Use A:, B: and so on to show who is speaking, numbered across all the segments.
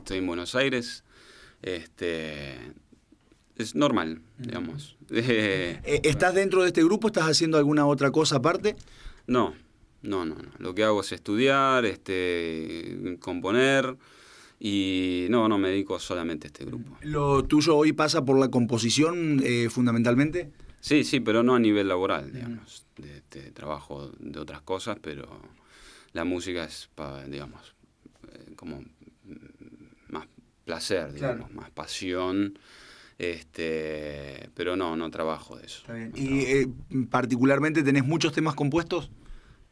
A: estoy en Buenos Aires. Este, es normal, digamos. Eh,
B: eh, ¿Estás dentro de este grupo? ¿Estás haciendo alguna otra cosa aparte?
A: No, no, no, no. Lo que hago es estudiar, este, componer. Y no, no me dedico solamente a este grupo.
B: ¿Lo tuyo hoy pasa por la composición eh, fundamentalmente?
A: Sí, sí, pero no a nivel laboral, digamos. De, este, trabajo de otras cosas, pero la música es, digamos, como placer, digamos, más pasión. Este, pero no, no trabajo de eso.
B: ¿Y eh, particularmente tenés muchos temas compuestos?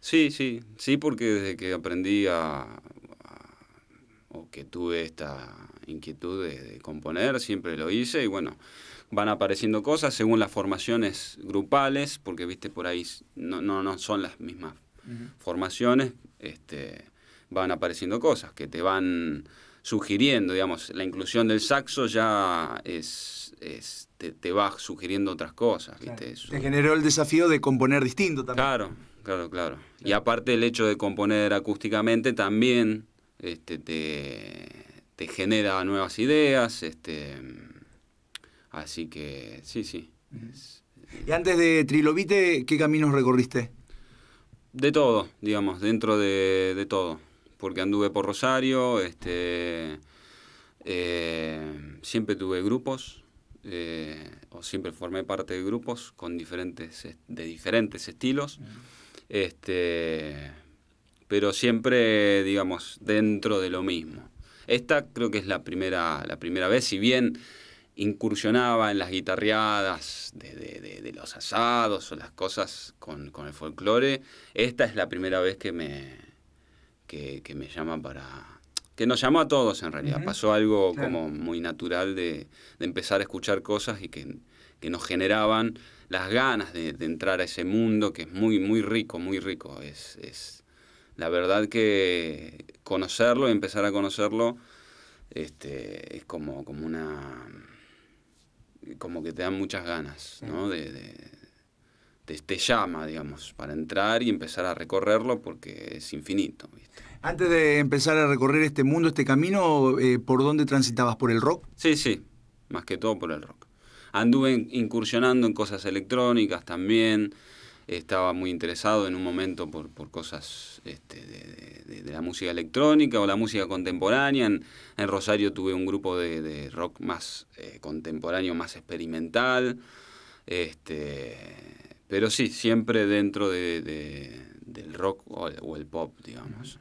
A: Sí, sí, sí, porque desde que aprendí a, o que tuve esta inquietud de, componer, siempre lo hice y bueno, van apareciendo cosas según las formaciones grupales, porque viste por ahí no, no, son las mismas formaciones, este, van apareciendo cosas que te van sugiriendo, digamos, la inclusión del saxo ya es, es te, va sugiriendo otras cosas, ¿viste?
B: Te generó el desafío de componer distinto también. Claro,
A: claro, claro. Y aparte el hecho de componer acústicamente también este, te, genera nuevas ideas, este, así que sí, sí.
B: y antes de Trilobite, ¿qué caminos recorriste? De
A: todo, digamos, dentro de, de todo porque anduve por Rosario, este, eh, siempre tuve grupos, eh, o siempre formé parte de grupos con diferentes, de diferentes estilos, este, pero siempre, digamos, dentro de lo mismo. Esta creo que es la primera, la primera vez, si bien incursionaba en las guitarreadas de, de, los asados o las cosas con, con el folclore, esta es la primera vez que me, que, me llama para... que nos llamó a todos en realidad. Pasó algo como muy natural de, empezar a escuchar cosas y que, nos generaban las ganas de, entrar a ese mundo que es muy, muy rico, muy rico. Es, la verdad que conocerlo y empezar a conocerlo este, es como, como una como que te dan muchas ganas, ¿no? De, de, te llama, digamos, para entrar y empezar a recorrerlo porque es infinito.
B: Antes de empezar a recorrer este mundo, este camino, eh, ¿por dónde transitabas? ¿Por el rock?
A: Sí, sí, más que todo por el rock. Anduve incursionando en cosas electrónicas también, estaba muy interesado en un momento por, cosas este, de, la música electrónica o la música contemporánea. En, Rosario tuve un grupo de, rock más eh, contemporáneo, más experimental. Este, pero sí, siempre dentro del rock o el pop, digamos.